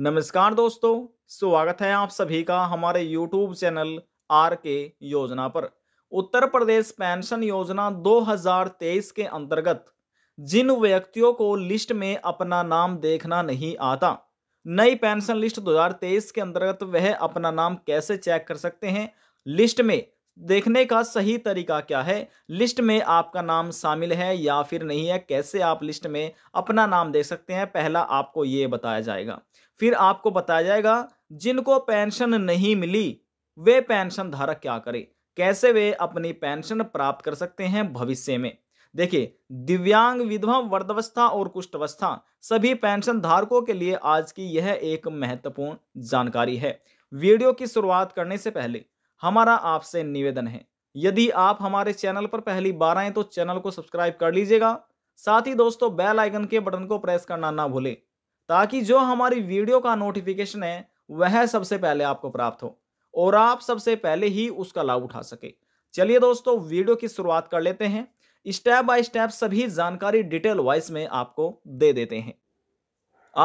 नमस्कार दोस्तों स्वागत है आप सभी का हमारे यूट्यूब चैनल आर के योजना पर उत्तर प्रदेश पेंशन योजना 2023 के अंतर्गत जिन व्यक्तियों को लिस्ट में अपना नाम देखना नहीं आता नई पेंशन लिस्ट 2023 के अंतर्गत वह अपना नाम कैसे चेक कर सकते हैं लिस्ट में देखने का सही तरीका क्या है लिस्ट में आपका नाम शामिल है या फिर नहीं है कैसे आप लिस्ट में अपना नाम देख सकते हैं पहला आपको ये बताया जाएगा फिर आपको बताया जाएगा जिनको पेंशन नहीं मिली वे पेंशन धारक क्या करें कैसे वे अपनी पेंशन प्राप्त कर सकते हैं भविष्य में देखिए दिव्यांग विधवा वर्धवस्था और कुष्ठवस्था सभी पेंशन धारकों के लिए आज की यह एक महत्वपूर्ण जानकारी है वीडियो की शुरुआत करने से पहले हमारा आपसे निवेदन है यदि आप हमारे चैनल पर पहली बार आए तो चैनल को सब्सक्राइब कर लीजिएगा साथ ही दोस्तों बेल आइकन के बटन को प्रेस करना ना भूलें ताकि जो हमारी वीडियो का नोटिफिकेशन है वह सबसे पहले आपको प्राप्त हो और आप सबसे पहले ही उसका लाभ उठा सके चलिए दोस्तों वीडियो की शुरुआत कर लेते हैं स्टेप बाय स्टेप सभी जानकारी डिटेल वाइज में आपको दे देते हैं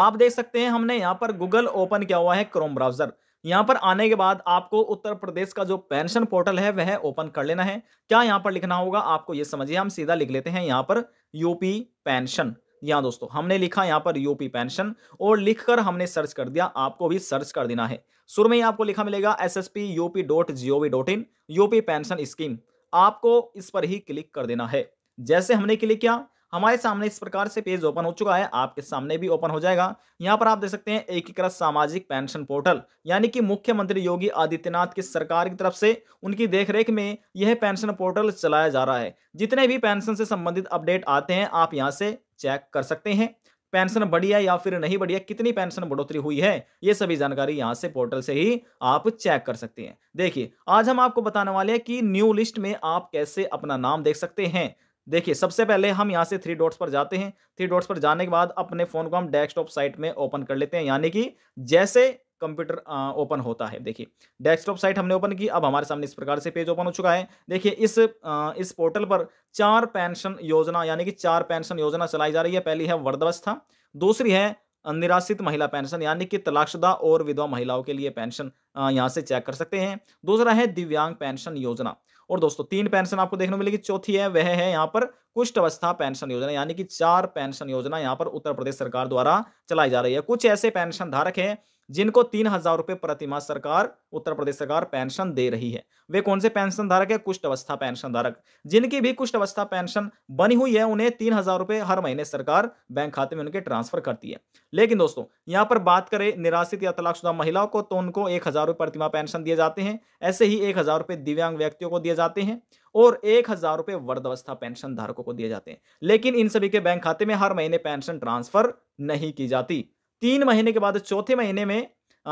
आप देख सकते हैं हमने यहाँ पर गूगल ओपन किया हुआ है क्रोम ब्राउजर यहाँ पर आने के बाद आपको उत्तर प्रदेश का जो पेंशन पोर्टल है वह ओपन कर लेना है क्या यहाँ पर लिखना होगा आपको ये समझिए हम सीधा लिख लेते हैं यहाँ पर यूपी पेंशन यहाँ दोस्तों हमने लिखा यहाँ पर यूपी पेंशन और लिखकर हमने सर्च कर दिया आपको भी सर्च कर देना है शुरू में ही आपको लिखा मिलेगा S S P UP dot G O V dot in UP pension scheme आपको इस पर ही क्लिक कर देना है जैसे हमने क्लिक किया हमारे सामने इस प्रकार से पेज ओपन हो चुका है आपके सामने भी ओपन हो जाएगा यहाँ पर आप देख सकते हैं एकीकृत सामाजिक पेंशन पोर्टल यानी कि मुख्यमंत्री योगी आदित्यनाथ की सरकार की तरफ से उनकी देखरेख में यह पेंशन पोर्टल चलाया जा रहा है जितने भी पेंशन से संबंधित अपडेट आते हैं आप यहाँ से चेक कर सकते हैं पेंशन बढ़िया या फिर नहीं बढ़िया कितनी पेंशन बढ़ोतरी हुई है ये सभी जानकारी यहाँ से पोर्टल से ही आप चेक कर सकते हैं देखिए आज हम आपको बताने वाले हैं कि न्यू लिस्ट में आप कैसे अपना नाम देख सकते हैं देखिए सबसे पहले हम यहाँ से थ्री डॉट्स पर जाते हैं थ्री डॉट्स पर जाने के बाद अपने फ़ोन को हम डेस्कटॉप साइट में ओपन कर लेते हैं यानी कि जैसे कंप्यूटर ओपन होता है देखिए डेस्कटॉप साइट हमने ओपन की अब हमारे सामने इस प्रकार से पेज ओपन हो चुका है देखिए इस आ, इस पोर्टल पर चार पेंशन योजना यानी कि चार पेंशन योजना चलाई जा रही है पहली है वर्धवस्था दूसरी है निराश्रित महिला पेंशन यानी कि तलाकशुदा और विधवा महिलाओं के लिए पेंशन यहाँ से चेक कर सकते हैं दूसरा है दिव्यांग पेंशन योजना और दोस्तों तीन पेंशन आपको देखने को मिलेगी चौथी है वह है यहाँ पर कुष्ठ अवस्था पेंशन योजना यानी कि चार पेंशन योजना यहाँ पर उत्तर प्रदेश सरकार द्वारा चलाई जा रही है कुछ ऐसे पेंशन धारक हैं जिनको तीन हजार रुपए प्रतिमा सरकार उत्तर प्रदेश सरकार पेंशन दे रही है वे कौन से पेंशन धारक है कुष्ठ अवस्था पेंशन धारक जिनकी भी कुष्ठ अवस्था पेंशन बनी हुई है उन्हें तीन हजार रुपए हर महीने सरकार बैंक खाते में उनके ट्रांसफर करती है लेकिन दोस्तों यहां पर बात करें निराश्रित या तलाकशुदा महिलाओं को तो उनको एक हजार रुपये प्रतिमा पेंशन दिए जाते हैं ऐसे ही एक हजार रुपए दिव्यांग व्यक्तियों को दिए जाते हैं और एक हजार रुपये वर्धावस्था पेंशन धारकों को दिए जाते हैं लेकिन इन सभी के बैंक खाते में हर महीने पेंशन ट्रांसफर नहीं की जाती तीन महीने के बाद चौथे महीने में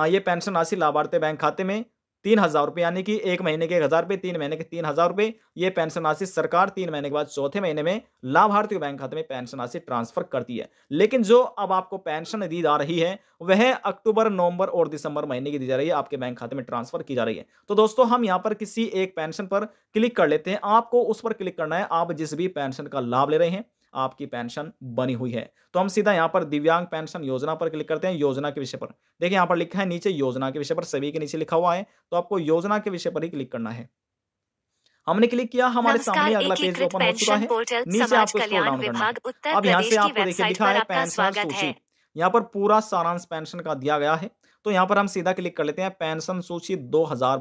ये पेंशन राशि लाभार्थी बैंक खाते में तीन हज़ार रुपये यानी कि एक महीने के एक हज़ार रुपये तीन महीने के तीन हज़ार रुपये ये पेंशन राशि सरकार तीन महीने के बाद चौथे महीने में लाभार्थी बैंक खाते में पेंशन राशि ट्रांसफर करती है लेकिन जो अब आपको पेंशन दी जा रही है वह अक्टूबर नवंबर और दिसंबर महीने की दी जा रही है आपके बैंक खाते में ट्रांसफर की जा रही है तो दोस्तों हम यहाँ पर किसी एक पेंशन पर क्लिक कर लेते हैं आपको उस पर क्लिक करना है आप जिस भी पेंशन का लाभ ले रहे हैं आपकी पेंशन बनी हुई है तो हम सीधा यहाँ पर दिव्यांग पेंशन योजना पर क्लिक करते हैं योजना के विषय पर देखिए यहाँ पर लिखा है नीचे योजना के विषय पर सभी के नीचे लिखा हुआ है तो आपको योजना के विषय पर ही क्लिक करना है हमने क्लिक किया हमारे सामने अगला पेज ओपन हो चुका है नीचे आपको डाउन करना है अब यहाँ से आपको देखिए लिखा है पेंशन सूची यहाँ पर पूरा सारांश पेंशन का दिया गया है तो यहाँ पर हम सीधा क्लिक कर लेते हैं पेंशन सूची दो हजार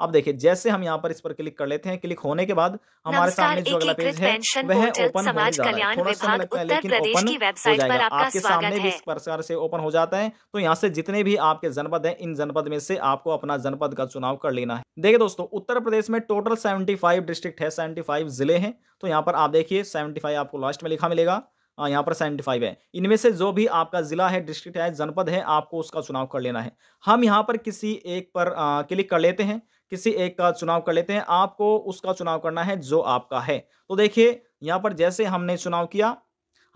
अब देखिए जैसे हम यहाँ पर इस पर क्लिक कर लेते हैं क्लिक होने के बाद हमारे सामने जो अगला पेज है वह ओपन हो जाता है लेकिन ओपन हो जाएगा आपके सामने भी इस प्रकार से ओपन हो जाता है तो यहाँ से जितने भी आपके जनपद है इन जनपद में से आपको अपना जनपद का चुनाव कर लेना है देखिए दोस्तों उत्तर प्रदेश में टोटल सेवेंटी डिस्ट्रिक्ट है सेवेंटी जिले हैं तो यहाँ पर आप देखिए सेवेंटी आपको लास्ट में लिखा मिलेगा हाँ, यहाँ पर सेवेंटी फाइव है इनमें से जो भी आपका ज़िला है डिस्ट्रिक्ट है जनपद है आपको उसका चुनाव कर लेना है हम यहाँ पर किसी एक पर क्लिक कर लेते हैं किसी एक का चुनाव कर लेते हैं आपको उसका चुनाव करना है जो आपका है तो देखिए यहाँ पर जैसे हमने चुनाव किया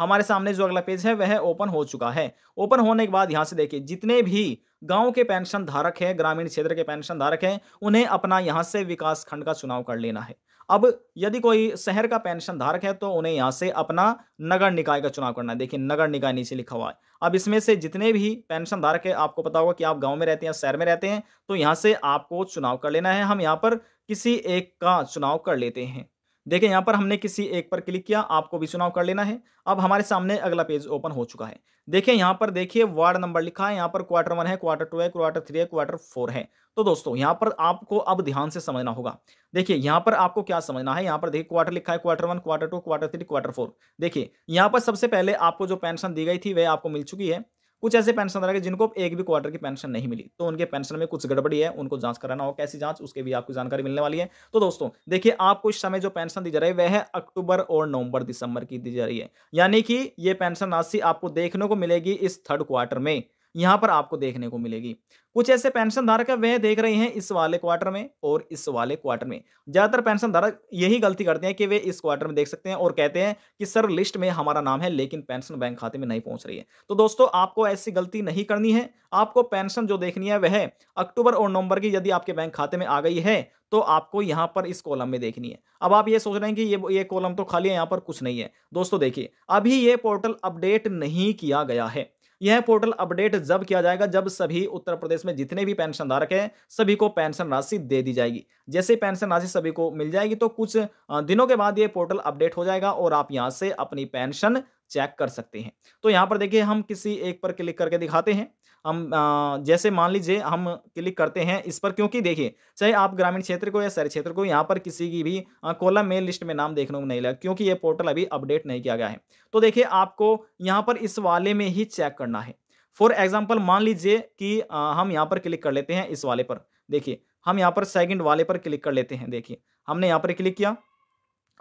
हमारे सामने जो अगला पेज है वह ओपन हो चुका है ओपन होने के बाद यहाँ से देखिए जितने भी गांव के पेंशन धारक है ग्रामीण क्षेत्र के पेंशन धारक हैं उन्हें अपना यहाँ से विकास खंड का चुनाव कर लेना है अब यदि कोई शहर का पेंशन धारक है तो उन्हें यहाँ से अपना नगर निकाय का चुनाव करना है देखिए नगर निकाय नीचे लिखा हुआ है अब इसमें से जितने भी पेंशन धारक है आपको पता होगा कि आप गांव में रहते हैं शहर में रहते हैं तो यहाँ से आपको चुनाव कर लेना है हम यहाँ पर किसी एक का चुनाव कर लेते हैं देखें यहाँ पर हमने किसी एक पर क्लिक किया आपको भी चुनाव कर लेना है अब हमारे सामने अगला पेज ओपन हो चुका है देखिए यहाँ पर देखिए वार्ड नंबर लिखा है यहाँ पर क्वार्टर वन है क्वार्टर टू है क्वार्टर थ्री है क्वार्टर फोर है तो दोस्तों यहाँ पर आपको अब ध्यान से समझना होगा देखिए यहाँ पर आपको क्या समझना है यहाँ पर देखिए क्वार्टर लिखा है quarter one quarter two quarter three quarter four देखिए यहाँ पर सबसे पहले आपको जो पेंशन दी गई थी वह आपको मिल चुकी है कुछ ऐसे पेंशन धारक जिनको एक भी क्वार्टर की पेंशन नहीं मिली तो उनके पेंशन में कुछ गड़बड़ी है उनको जांच कराना हो कैसी जांच उसके भी आपको जानकारी मिलने वाली है तो दोस्तों देखिए आपको इस समय जो पेंशन दी जा रही है वह अक्टूबर और नवंबर दिसंबर की दी जा रही है यानी कि ये पेंशन राशि आपको देखने को मिलेगी इस थर्ड क्वार्टर में यहाँ पर आपको देखने को मिलेगी कुछ ऐसे पेंशन धारक है वह देख रहे हैं इस वाले क्वार्टर में और इस वाले क्वार्टर में ज़्यादातर पेंशन धारक यही गलती करते हैं कि वे इस क्वार्टर में देख सकते हैं और कहते हैं कि सर लिस्ट में हमारा नाम है लेकिन पेंशन बैंक खाते में नहीं पहुंच रही है तो दोस्तों आपको ऐसी गलती नहीं करनी है आपको पेंशन जो देखनी है वह अक्टूबर और नवंबर की यदि आपके बैंक खाते में आ गई है तो आपको यहाँ पर इस कॉलम में देखनी है अब आप ये सोच रहे हैं कि ये ये कॉलम तो खाली है यहाँ पर कुछ नहीं है दोस्तों देखिए अभी ये पोर्टल अपडेट नहीं किया गया है यह पोर्टल अपडेट जब किया जाएगा जब सभी उत्तर प्रदेश में जितने भी पेंशन धारक हैं सभी को पेंशन राशि दे दी जाएगी जैसे पेंशन राशि सभी को मिल जाएगी तो कुछ दिनों के बाद ये पोर्टल अपडेट हो जाएगा और आप यहाँ से अपनी पेंशन चेक कर सकते हैं तो यहाँ पर देखिए हम किसी एक पर क्लिक करके दिखाते हैं हम आ, जैसे मान लीजिए हम क्लिक करते हैं इस पर क्योंकि देखिए चाहे आप ग्रामीण क्षेत्र को या शहरी क्षेत्र को यहाँ पर किसी की भी कोला मेल लिस्ट में नाम देखने को नहीं लगा क्योंकि ये पोर्टल अभी अपडेट नहीं किया गया है तो देखिए आपको यहाँ पर इस वाले में ही चेक करना है फॉर एग्जाम्पल मान लीजिए कि आ, हम यहाँ पर क्लिक कर लेते हैं इस वाले पर देखिए हम यहाँ पर सेकेंड वाले पर क्लिक कर लेते हैं देखिए हमने यहाँ पर क्लिक किया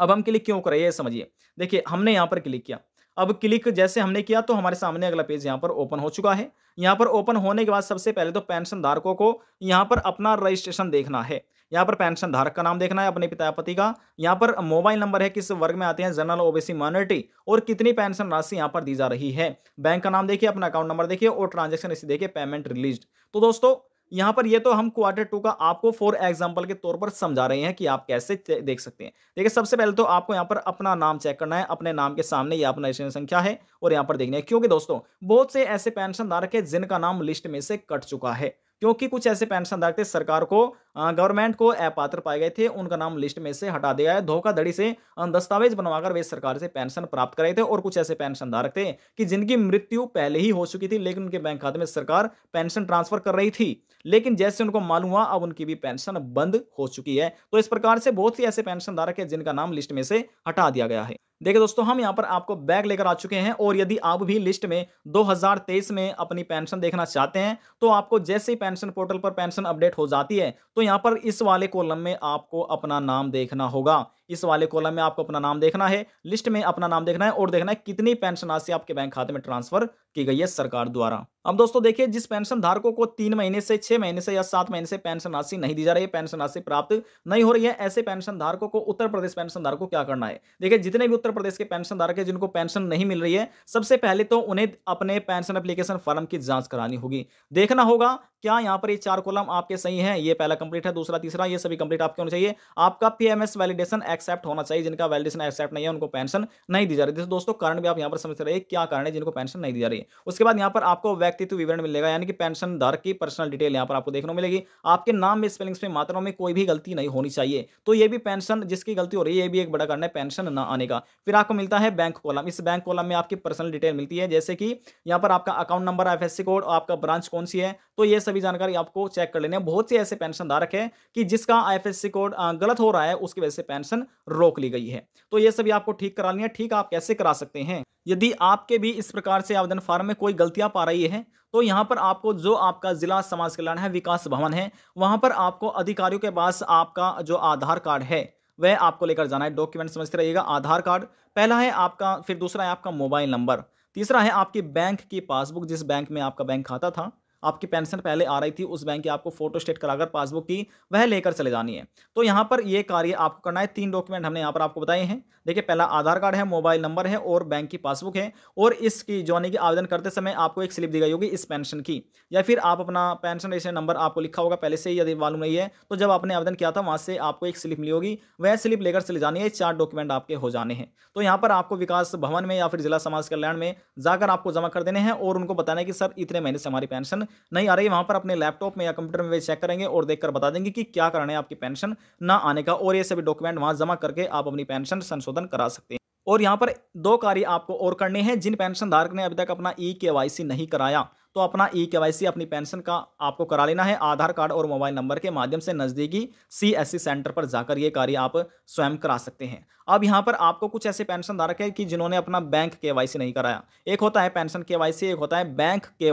अब हम क्लिक क्यों कर रहे हैं समझिए देखिए हमने यहाँ पर क्लिक किया अब क्लिक जैसे हमने किया तो हमारे सामने अगला पेज यहाँ पर ओपन हो चुका है यहाँ पर ओपन होने के बाद सबसे पहले तो पेंशन धारकों को यहाँ पर अपना रजिस्ट्रेशन देखना है यहाँ पर पेंशन धारक का नाम देखना है अपने पिता पति का यहाँ पर मोबाइल नंबर है किस वर्ग में आते हैं जनरल ओबीसी माइनॉरिटी और कितनी पेंशन राशि यहाँ पर दी जा रही है बैंक का नाम देखिए अपना अकाउंट नंबर देखिए और ट्रांजेक्शन इसी देखिए पेमेंट रिलीज तो दोस्तों यहां पर ये तो हम क्वार्टर टू का आपको फॉर एग्जाम्पल के तौर पर समझा रहे हैं कि आप कैसे देख सकते हैं देखिए सबसे पहले तो आपको यहाँ पर अपना नाम चेक करना है अपने नाम के सामने ये अपना रजिस्ट्रेशन संख्या है और यहाँ पर देखना है क्योंकि दोस्तों बहुत से ऐसे पेंशनधारक है जिनका नाम लिस्ट में से कट चुका है क्योंकि कुछ ऐसे पेंशनधारक थे सरकार को गवर्नमेंट को अपात्र पाए गए थे उनका नाम लिस्ट में से हटा दिया है धोखाधड़ी से दस्तावेज बनवाकर वे सरकार से पेंशन प्राप्त कर रहे थे और कुछ ऐसे पेंशनधारक थे कि जिनकी मृत्यु पहले ही हो चुकी थी लेकिन उनके बैंक खाते में सरकार पेंशन ट्रांसफर कर रही थी लेकिन जैसे उनको मालूम हुआ अब उनकी भी पेंशन बंद हो चुकी है तो इस प्रकार से बहुत ही ऐसे पेंशनधारक है जिनका नाम लिस्ट में से हटा दिया गया है देखिए दोस्तों हम यहाँ पर आपको बैग लेकर आ चुके हैं और यदि आप भी लिस्ट में 2023 में अपनी पेंशन देखना चाहते हैं तो आपको जैसे ही पेंशन पोर्टल पर पेंशन अपडेट हो जाती है तो यहाँ पर इस वाले कॉलम में आपको अपना नाम देखना होगा इस वाले कॉलम में आपको अपना नाम देखना है लिस्ट में अपना नाम देखना है और देखना है कितनी पेंशन राशि आपके बैंक खाते में ट्रांसफर की गई है सरकार द्वारा अब दोस्तों देखिए जिस पेंशन धारकों को तीन महीने से छह महीने से या सात महीने से पेंशन राशि नहीं दी जा रही है पेंशन राशि प्राप्त नहीं हो रही है ऐसे पेंशन धारकों को उत्तर प्रदेश पेंशन धारकों को क्या करना है देखिए जितने भी उत्तर प्रदेश के पेंशन धारक है जिनको पेंशन नहीं मिल रही है सबसे पहले तो उन्हें अपने पेंशन अप्लीकेशन फॉर्म की जांच करानी होगी देखना होगा क्या यहाँ पर ये चार कॉलम आपके सही है ये पहला कंप्लीट है दूसरा तीसरा ये सभी कंप्लीट आपके होना चाहिए आपका पीएमएस वैलिडेशन एक्सेप्ट होना चाहिए जिनका वैलिडेशन एक्सेप्ट नहीं है उनको पेंशन नहीं दी जा रही जैसे दोस्तों कारण भी आप यहाँ पर समझ रहे क्या कारण है जिनको पेंशन नहीं दी जा रही है उसके बाद यहाँ पर आपको व्यक्तित्व विवरण मिलेगा यानी कि पेंशन दर की पर्सनल डिटेल यहाँ पर आपको देखने को मिलेगी आपके नाम में स्पेलिंग्स में मात्राओं में कोई भी गलती नहीं होनी चाहिए तो ये भी पेंशन जिसकी गलती हो रही है ये भी एक बड़ा कारण है पेंशन ना आने का फिर आपको मिलता है बैंक कॉलम इस बैंक कॉलम में आपकी पर्सनल डिटेल मिलती है जैसे कि यहाँ पर आपका अकाउंट नंबर एफ कोड आपका ब्रांच कौन सी है तो ये सभी जानकारी आपको चेक कर लेने बहुत से ऐसे पेंशन धारक है कि जिसका आईएफएससी कोड गलत हो रहा है उसकी वजह से पेंशन रोक ली गई है तो ये सभी आपको ठीक करा लिया ठीक आप कैसे करा सकते हैं यदि आपके भी इस प्रकार से आवेदन फार्म में कोई गलतियां पा रही है तो यहाँ पर आपको जो आपका जिला समाज कल्याण है विकास भवन है वहां पर आपको अधिकारियों के पास आपका जो आधार कार्ड है वह आपको लेकर जाना है डॉक्यूमेंट समझते रहिएगा आधार कार्ड पहला है आपका फिर दूसरा है आपका मोबाइल नंबर तीसरा है आपकी बैंक की पासबुक जिस बैंक में आपका बैंक खाता था आपकी पेंशन पहले आ रही थी उस बैंक की आपको फोटो स्टेट कराकर पासबुक की वह लेकर चले जानी है तो यहाँ पर ये कार्य आपको करना है तीन डॉक्यूमेंट हमने यहाँ पर आपको बताए हैं देखिए पहला आधार कार्ड है मोबाइल नंबर है और बैंक की पासबुक है और इसकी जो यानी कि आवेदन करते समय आपको एक स्लिप दी गई होगी इस पेंशन की या फिर आप अपना पेंशन रजिस्टर नंबर आपको लिखा होगा पहले से ही यदि मालूम नहीं है तो जब आपने आवेदन किया था वहाँ से आपको एक स्लिप मिली होगी वह स्लिप लेकर चले जानी है चार डॉक्यूमेंट आपके हो जाने हैं तो यहाँ पर आपको विकास भवन में या फिर जिला समाज कल्याण में जाकर आपको जमा कर देने हैं और उनको बताना है कि सर इतने महीने से हमारी पेंशन नहीं आ रही वहां पर अपने लैपटॉप में या कंप्यूटर में वे चेक करेंगे और देखकर बता देंगे कि क्या कारण है आपकी पेंशन ना आने का और ये सभी डॉक्यूमेंट वहां जमा करके आप अपनी पेंशन संशोधन करा सकते हैं और यहाँ पर दो कार्य आपको और करने हैं जिन पेंशन धारक ने अभी तक अपना ई के नहीं कराया तो अपना ई के अपनी पेंशन का आपको करा लेना है आधार कार्ड और मोबाइल नंबर के माध्यम से नज़दीकी सी सेंटर पर जाकर ये कार्य आप स्वयं करा सकते हैं अब यहां पर आपको कुछ ऐसे पेंशन धारक है कि जिन्होंने अपना बैंक के नहीं कराया एक होता है पेंशन के एक होता है बैंक के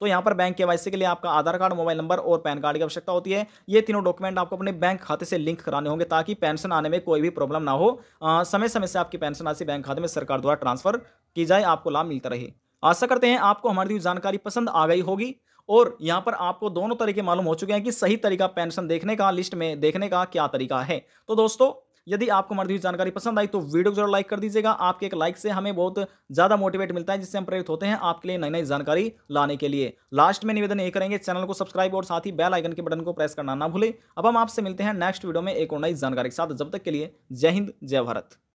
तो यहां पर बैंक के के लिए आपका आधार कार्ड मोबाइल नंबर और पैन कार्ड की आवश्यकता होती है ये तीनों डॉक्यूमेंट आपको अपने बैंक खाते से लिंक कराने होंगे ताकि पेंशन आने में कोई भी प्रॉब्लम ना हो समय समय से आपकी पेंशन राशि बैंक खाते में सरकार द्वारा ट्रांसफर की जाए आपको लाभ मिलता रहे आशा करते हैं आपको हमारी दी जानकारी पसंद आ गई होगी और यहाँ पर आपको दोनों तरीके मालूम हो चुके हैं कि सही तरीका पेंशन देखने का लिस्ट में देखने का क्या तरीका है तो दोस्तों यदि आपको हमारी दी जानकारी पसंद आई तो वीडियो को जरूर लाइक कर दीजिएगा आपके एक लाइक से हमें बहुत ज़्यादा मोटिवेट मिलता है जिससे हम प्रेरित होते हैं आपके लिए नई नई जानकारी लाने के लिए लास्ट में निवेदन ये करेंगे चैनल को सब्सक्राइब और साथ ही बेल आइकन के बटन को प्रेस करना ना भूलें अब हम आपसे मिलते हैं नेक्स्ट वीडियो में एक और नई जानकारी के साथ जब तक के लिए जय हिंद जय भारत